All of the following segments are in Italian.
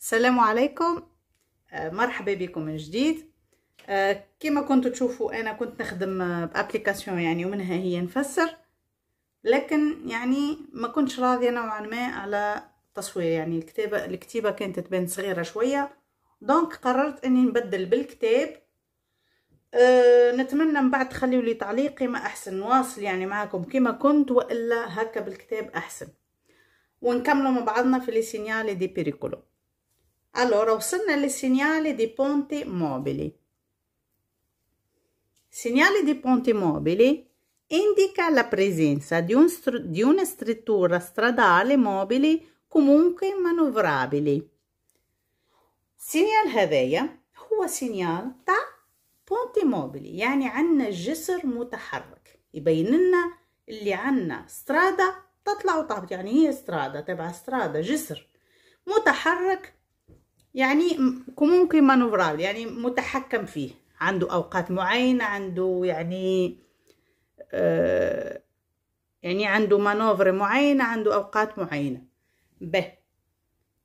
السلام عليكم آه، مرحبا بكم من جديد آه، كما كنتوا تشوفوا انا كنت نخدم آه، بابليكاسيون يعني ومنها هي نفسر لكن يعني ما كنتش راضيه نوعا ما على التصوير يعني الكتابه الكتيبه كانت تبان صغيره شويه دونك قررت اني نبدل بالكتاب أه نتمنى من بعد تخليوا لي تعليق كما احسن نواصل يعني معاكم كما كنت والا هكا بالكتاب احسن ونكملوا مع بعضنا في لي سينيال دي بيريكولو Allora, ossannella il segnale di ponte mobili. Segnale di ponte mobili indica la presenza di, un di una struttura stradale mobile comunque manovrabile. سينيال هذايا هو سينيال تاع بونتي موبيلي يعني عندنا جسر متحرك يبين لنا اللي عندنا سترادا تطلع وتهبط يعني هي سترادا تبع سترادا جسر متحرك يعني comunque مانوفرابل يعني متحكم فيه عنده اوقات معينه عنده يعني آه يعني عنده مانوفر معينه عنده اوقات معينه beh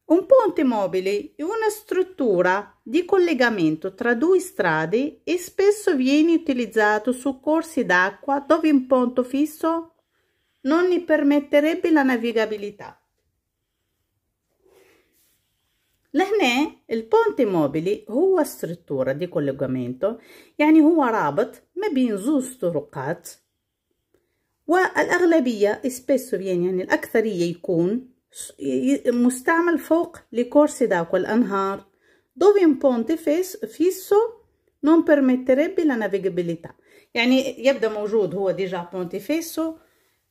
Un ponte mobile è una struttura di collegamento tra due strade e spesso viene utilizzato su corsi d'acqua dove un ponte fisso non ne permetterebbe la navigabilità. لهنا البونتي موبيلي هو السرطورة دي كولوجامينتو يعني هو رابط ما بين زوز طرقات والأغلبية سبيسو يعني الأكثرية يكون مستعمل فوق لكورسي داك الأنهار dove un فيس فيسو نون permetterebbe la navigabilità يعني يبدا موجود هو ديجا بونتي فيسو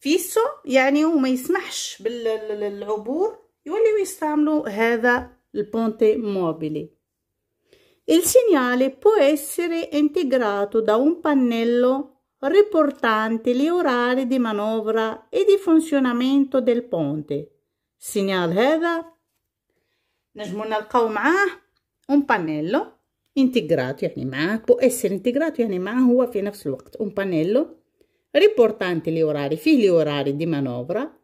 فيسو يعني وما يسمحش بالعبور يوليو يستعملوا هذا il ponte mobile. Il segnale può essere integrato da un pannello riportante gli orari di manovra e di funzionamento del ponte. Segnal هذا نجم نلقاو معاه un pannello integrato, يعني معاه بؤثر انتجرات يعني معاه هو في نفس الوقت un pannello riportante gli orari فيه gli orari di manovra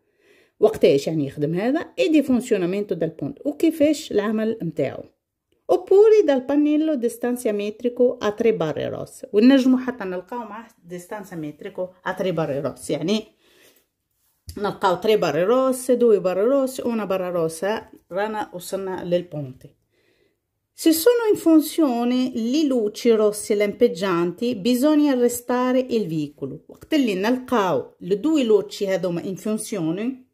وقتاش يعني يخدم هذا اي دي فونسيونامنتو دال بوند وكيفاش العمل نتاعو oppure dal pannello distanza metrico a 3 barre rosse ونجمو حتى نلقاو مع distanza metrico a 3 barre rosse يعني نلقاو 3 barre rosse 2 barre rosse 1 barre rossa رانا وصلنا للبونتي Se sono in funzione le luci rosse lampeggianti, bisogna arrestare il veicolo. وقت اللي نلقاو لدوي لوتشي هذوما in funzione,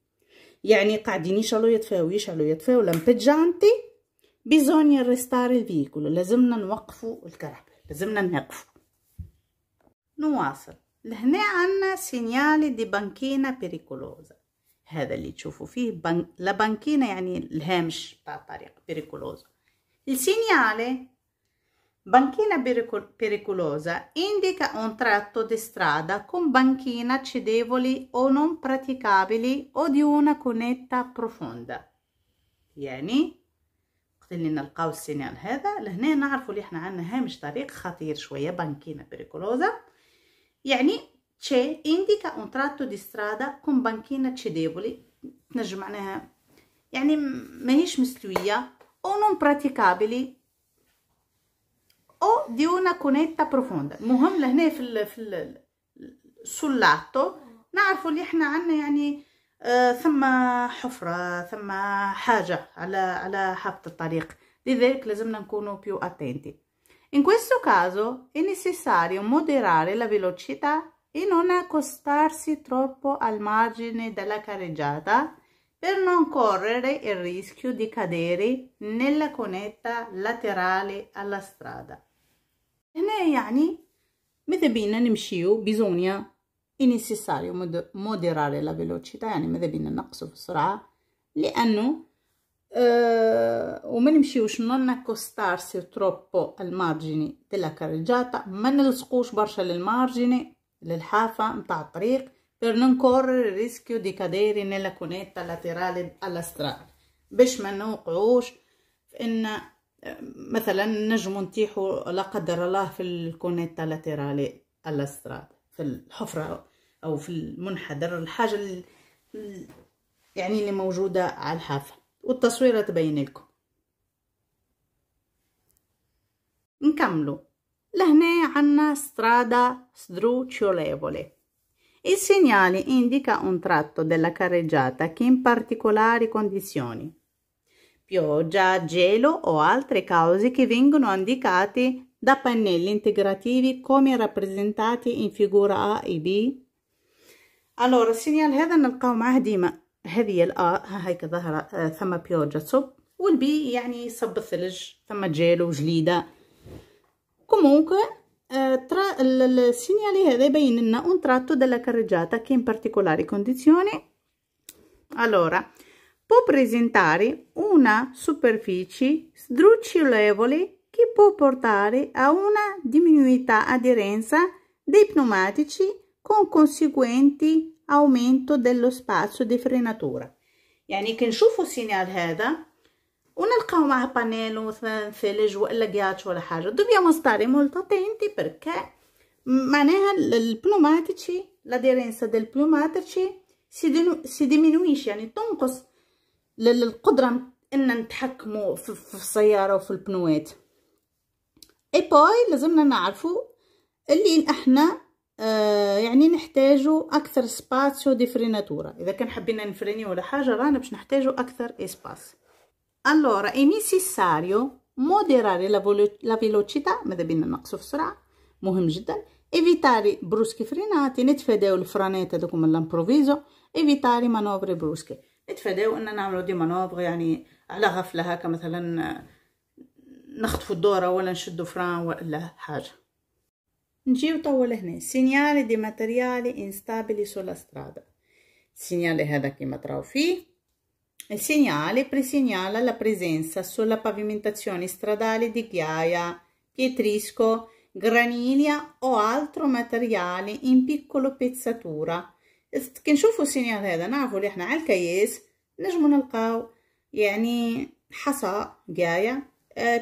يعني قاعدين يشعلوا يطفاو يشعلوا يطفاو لمبة جانتي بيزونيا ريستاري الفيكولو لازمنا نوقفوا الكهرباء لازمنا نوقفوا نواصل لهنا عندنا سينيالي دي بانكينا بيريكولوزا هذا اللي تشوفوا فيه بان... لا بانكينا يعني الهامش تاع الطريق بيريكولوزا السينيالي Banchina pericolosa indica un tratto di strada con banchina cedevoli o non praticabili o di una cunetta profonda يعني وقت اللي نلقاو السينال هذا لهنا نعرفوا اللي احنا عندنا هامش طريق خطير شويه بانكينا بيريكولوزا يعني تشي indica un tratto di strada con banchina cedevoli تنجم معناها يعني ماهيش مستويه او نون براتيكابيلي o di una cunetta profonda المهم لهنا في في السلاطو نعرفوا اللي احنا عندنا يعني آه ثم حفرة ثم حاجة على على حافة الطريق لذلك لازمنا نكونوا più attenti in questo caso è necessario moderare la velocità e non accostarsi troppo al margine della carreggiata per non correre il rischio di cadere nella cunetta laterale alla strada. هنا يعني ماذا بينا نمشيو بيزونيا è necessario moderare la velocità يعني ماذا بينا نقصوا في السرعة لأنه Uh, وما نمشيوش نكوستارسيو تروبو المارجيني ديال لا كاريجاتا ما نلصقوش برشا للمارجيني للحافه نتاع الطريق per non correre il rischio di cadere nella cunetta laterale alla strada باش ما نوقعوش في ان آه، مثلا نجم نطيحو لا قدر الله في الكونيتا لاتيرالي على السراد في الحفره او في المنحدر الحاجه اللي يعني اللي موجوده على الحافه والتصويره تبين لكم نكملو لهنا عنا سترادا سدرو تشوليفولي Il segnale indica un tratto della carreggiata che in particolari condizioni, pioggia, gelo o altre cause che vengono indicate da pannelli integrativi come rappresentati in figura A e B. Allora, السينيال هذا نلقاو معاه ديما هذه الأ هكا ظهر ثم بيوجا تصب والبي يعني صب الثلج ثم جيل وجليده comunque eh, tra il segnale che bene in un tratto della carreggiata che in particolari condizioni allora può presentare una superficie sdrucciolevole che può portare a una diminuita aderenza dei pneumatici con conseguenti aumento dello spazio di frenatura. يعني كنشوفوا سينيال هذا ونلقاو بانيل بانيلو ثلج ولا كياتش ولا حاجه دوبيamo staremo attenti بركا معناها البلوماتيتشي ديرينسا ديال البلوماتيتشي سي ديمينويش يعني تنقص القدره ان نتحكموا في, السياره وفي البنوات اي باي لازمنا نعرفوا اللي احنا آه يعني نحتاجو اكثر سباسيو دي فريناتورا اذا كان حبينا نفريني ولا حاجه رانا باش نحتاجو اكثر اسباس allora è necessario moderare la, la velocità ماذا بينا نقصوا في السرعه مهم جدا evitare bruschi frenati نتفاداو الفرانات هذوك من لامبروفيزو evitare مانوفر bruschi نتفاداو ان نعملوا دي مانوفر يعني على غفله هكا مثلا نخطفوا الدوره ولا نشدوا فران ولا حاجه نجيو طول هنا سينيالي دي ماتريالي انستابيلي سولا سترادا السينيالي هذا كيما تراو فيه Il segnale presegnala la presenza sulla pavimentazione stradale di ghiaia, pietrisco, graniglia o altro materiale in piccolo pezzatura كي نشوفوا السينيال هذا نعرفوا اللي احنا على الكياس نجمو نلقاو يعني حصى قاية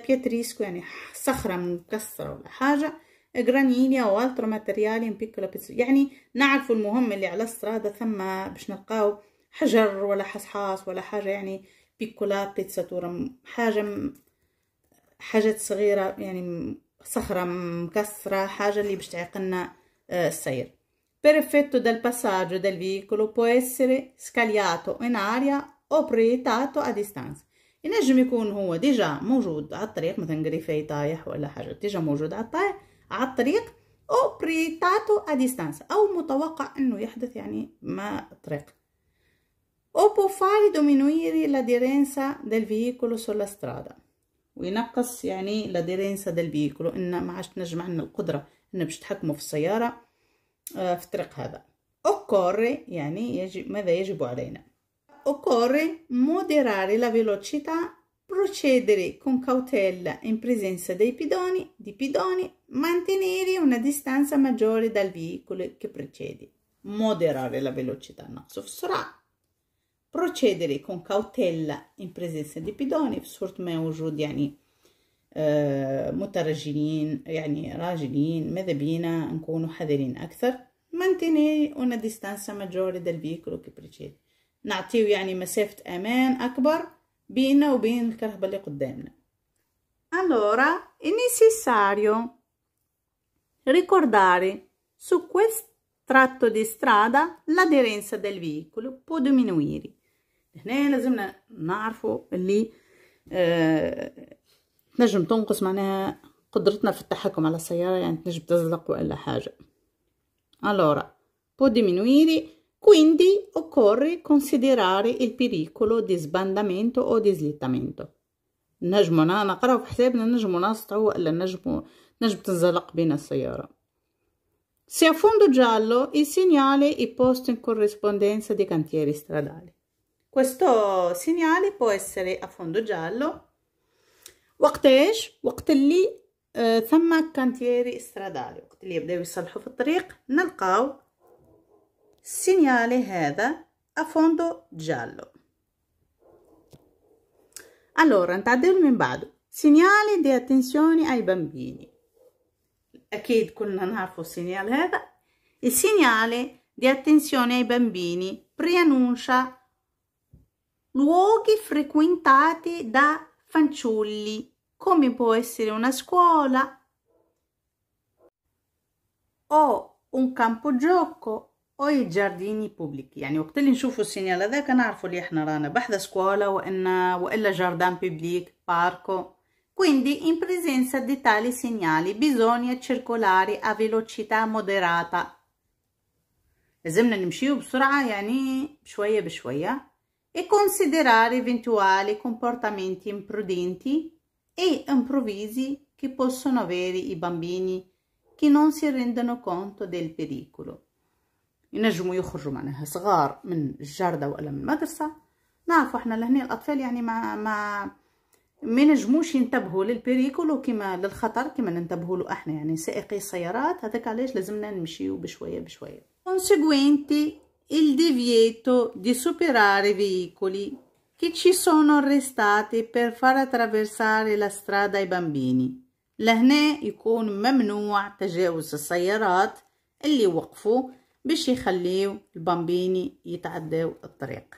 بيتريسكو يعني صخرة مكسرة ولا حاجة جرانيليا والترو ماتريالي بيكولا يعني نعرفوا المهم اللي على السرادة ثم باش نلقاو حجر ولا حصحاص ولا حاجة يعني بيكولا بيتساتورا حاجة حاجات صغيرة يعني صخرة مكسرة حاجة اللي باش تعيق لنا آه، السير perfetto del passaggio del veicolo può essere scagliato in aria o proiettato a distanza ينجم يكون هو ديجا موجود على الطريق مثلا غريفي طايح ولا حاجة ديجا موجود على الطريق على الطريق او بريتاتو ا ديستانس او متوقع انه يحدث يعني ما طريق o può fare diminuire l'aderenza del veicolo sulla strada وينقص يعني l'aderenza del veicolo ان ما عادش تنجم عندنا القدره ان باش تحكموا في السياره في الطريق هذا occorre يعني يجب ماذا يجب علينا occorre moderare la velocità procedere con cautela in presenza dei pedoni di pedoni mantenere una distanza maggiore dal veicolo che precede moderare la velocità نقصوا في السرعه procedere con cautela in presenza di pedoni في صورة ما يوجد يعني مترجلين يعني راجلين ماذا بينا mantenere una distanza maggiore del veicolo che precede نعطيه يعني مسافة أمان أكبر بينا وبين الكرهبة اللي قدامنا allora è necessario ricordare su questo tratto di strada l'aderenza del veicolo può diminuire هنا لازمنا نعرفوا اللي آه تنجم تنقص معناها قدرتنا في التحكم على السيارة يعني تنجم تزلق ولا حاجة allora può diminuire quindi occorre considerare il pericolo di sbandamento o di slittamento نجمو نقراو في حسابنا نجمو نسطعو ولا نجمو نجم تنزلق بين السيارة Se a fondo giallo il segnale è posto in corrispondenza dei cantieri stradali questo segnale può essere a fondo giallo وقت ايش وقت اللي آه ثم كانتيري استرادالي وقت اللي يبداو يصلحوا في الطريق نلقاو السينيالي هذا a fondo giallo allora نتعدل من بعده سينيالي دي اتنسيوني ai bambini اكيد كلنا نعرفوا السينيال هذا il segnale di attenzione ai bambini preannuncia luoghi frequentati da fanciulli, come può essere una scuola o un campo gioco o أو جارديني بوبليك يعني وقت اللي نشوفوا السينيال هذاك نعرفوا اللي احنا رانا scuola o وان والا جاردان بوبليك parco. quindi in presenza di tali segnali bisogna circolare a velocità moderata لازمنا نمشيو بسرعه يعني شويه بشويه e considerare eventuali comportamenti imprudenti e improvvisi che possono avere i bambini che non si rendono conto del pericolo. ينجموا يخرجوا معناها صغار من الجردة ولا من المدرسة نعرفوا احنا لهنا الأطفال يعني ما ما ما ينجموش ينتبهوا للبريكولو كما للخطر كما ننتبهوا له احنا يعني سائقي السيارات هذاك علاش لازمنا نمشيو بشويه بشويه conseguenti il divieto di superare i veicoli che ci sono restati per far attraversare la strada ai bambini لهنا يكون ممنوع تجاوز السيارات اللي وقفوا باش يخليو البامبيني يتعداو الطريق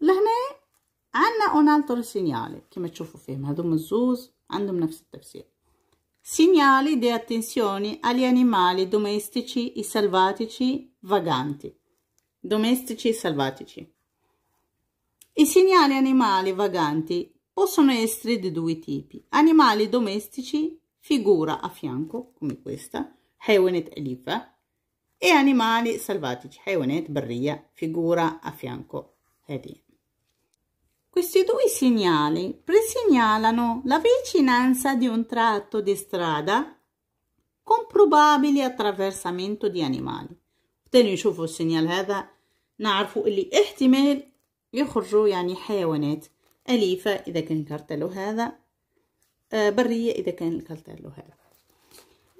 لهنا عندنا اونالتو سينيالي كما تشوفوا فيهم هذوما الزوز عندهم نفس التفسير Segnali di attenzione agli animali domestici e selvatici vaganti. Domestici e selvatici. I segnali animali vaganti possono essere di due tipi. Animali domestici, figura a fianco, come questa, حيوانات أليفة e animali selvatici, حيوانات برية, figura a fianco, هذه. Questi due segnali presegnalano la vicinanza di un tratto di strada con probabile attraversamento di animali تاني نشوفوا السينيال هذا نعرفوا اللي احتمال يخرجوا يعني حيوانات أليفة إذا كان الكارتيلو هذا برية إذا كان الكارتيلو هذا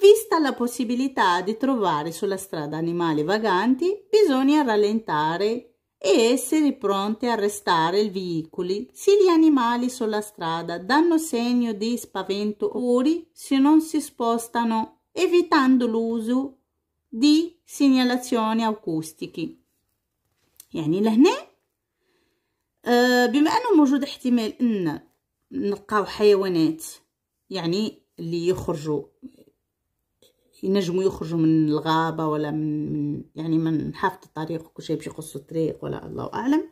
Vista la possibilità di trovare sulla strada animali vaganti, bisogna rallentare e essere pronti a arrestare i veicoli se gli animali sulla strada danno segno di spavento oppure se non si spostano, evitando l'uso di segnalazioni acustiche. يعني لهنا بما انه موجود احتمال ان نلقاو حيوانات يعني اللي يخرجوا ينجموا يخرجوا من الغابه ولا من يعني من حافه الطريق وكل شيء يمشي الطريق ولا الله اعلم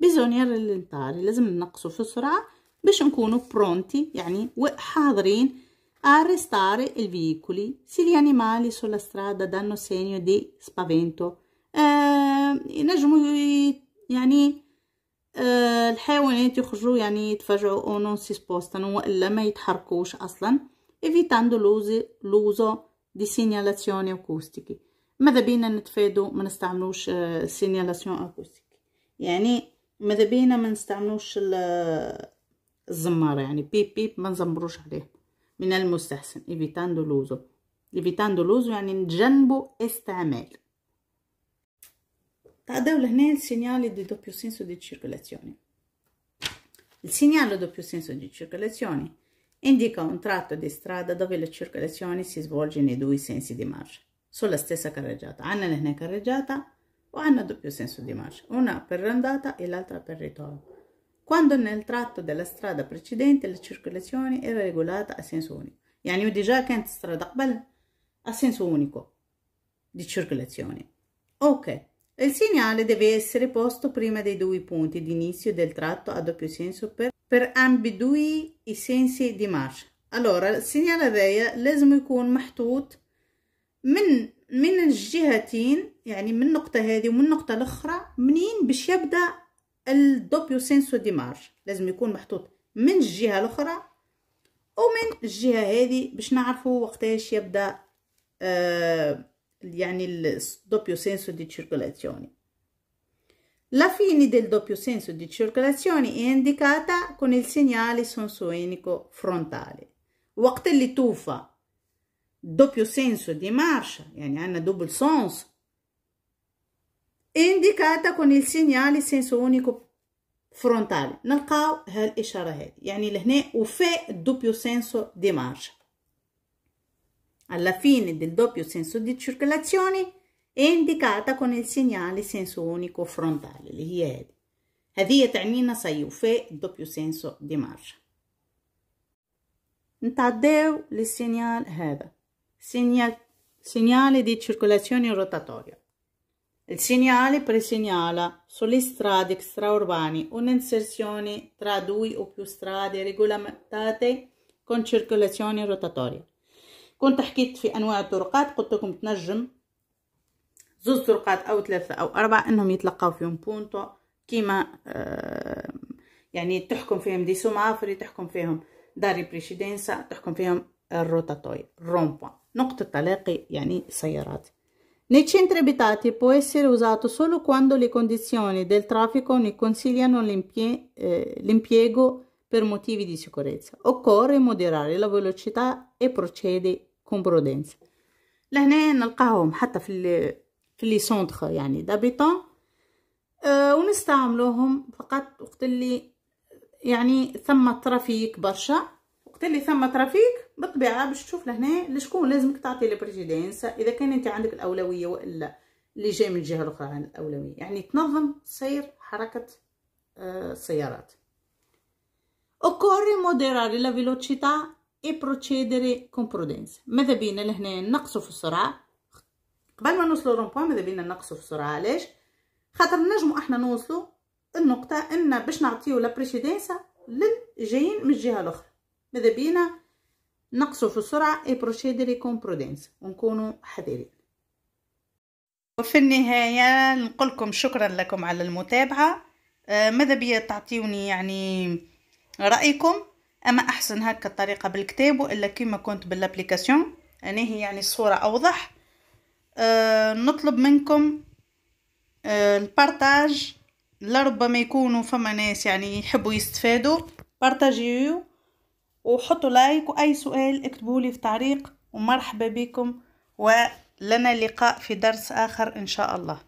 بيزونير اللي لازم نقصوا في السرعه باش نكونوا برونتي يعني حاضرين arrestare الفيكولي veicoli se gli animali sulla strada danno segno آه ينجموا يعني آه الحيوانات يخرجوا يعني يتفاجئوا او نون سي سبوستن والا ما يتحركوش اصلا إيفيتاندو لوزو دي سينيالاسيون اكوستيكي ماذا بينا نتفادوا ما نستعملوش سينيالاسيون اكوستيكي يعني ماذا بينا ما نستعملوش الزمار يعني بيب بيب ما نزمروش عليه من المستحسن ايفيتاندو لوزو ايفيتاندو لوزو يعني نتجنبوا استعمال تعداو لهنا السينيال دي دوبيو سينسو دي circolazione il segnale doppio senso di circolazione indica un tratto di strada dove le circolazioni si svolgono nei due sensi di marcia, sulla stessa carreggiata. Hanno l'enne carreggiata o hanno doppio senso di marcia, una per l'andata e l'altra per ritorno. Quando nel tratto della strada precedente la circolazione era regolata a senso unico. يعني وديجا كانت السرادة strada a senso unico di circolazione. Ok. E il segnale deve essere posto prima dei due punti d'inizio e del tratto a doppio senso per, per ambedui i sensi di marcia الوغ السينيال هذايا لازم يكون محطوط من من الجهتين يعني من النقطة هذه ومن النقطة الأخرى منين باش يبدا الدوبيو سينسو دي مارش لازم يكون محطوط من الجهة الأخرى ومن الجهة هذه باش نعرفوا وقتاش يبدا آه يعني il senso di circolazione la fine del doppio senso di circolazione è indicata con il segnale sonsoenico frontale وقت اللي توفى doppio senso di marcia يعني عندنا double sense è indicata con il segnale senso unico frontale نلقاو هالاشاره هذه يعني لهنا وفاء الدوبيو سينسو دي مارشا alla fine del doppio senso di circolazione è indicata con il segnale senso unico frontale اللي هي هذه هذه تعنينا صيوفة doppio senso di marcia نتعداو للسينيال هذا سينيال segnale di circolazione rotatoria il segnale presegnala sulle strade extraurbane un'inserzione tra due o più strade regolamentate con circolazione rotatoria كنت حكيت في انواع الطرقات قلت لكم تنجم زوج طرقات او ثلاثه او اربعه انهم يتلقاو فيهم بونتو كيما آه، يعني تحكم فيهم دي سومافري تحكم فيهم داري بريشيدينسا تحكم فيهم الروتاتوي رومبو نقطة تلاقي يعني سيارات Nei centri abitati può essere usato solo quando le condizioni del traffico ne consigliano eh, l'impiego per motivi di sicurezza. Occorre moderare la velocità e procede كومبرودينس لهنا نلقاهم حتى في اللي في لي سونتر يعني دابيطون أه ونستعملوهم فقط وقت اللي يعني ثم ترافيك برشا وقت اللي ثم ترافيك بالطبيعه باش تشوف لهنا لشكون لازمك تعطي البريجيدينس اذا كان انت عندك الاولويه والا اللي جاي من الجهه الاخرى عن الاولويه يعني تنظم سير حركه السيارات آه، occorre moderare لا velocità اي بروتشيدري كون برودنس ماذا بينا لهنا نقصوا في السرعه قبل ما نوصلوا للرونبوان ماذا بينا نقصوا في السرعه علاش خاطر نجمو احنا نوصلوا النقطه ان باش نعطيو لا بريسيدنسا للجايين من الجهه الاخرى ماذا بينا نقصوا في السرعه اي بروتشيدري كون برودنس ونكونوا حذرين وفي النهايه نقول لكم شكرا لكم على المتابعه ماذا بيا تعطيوني يعني رايكم اما احسن هكا الطريقه بالكتاب والا كيما كنت بالابليكاسيون انا يعني هي يعني الصوره اوضح أه نطلب منكم أه البارتاج لربما يكونوا فما ناس يعني يحبوا يستفادوا بارتاجيو وحطوا لايك واي سؤال اكتبوا لي في تعليق ومرحبا بكم ولنا لقاء في درس اخر ان شاء الله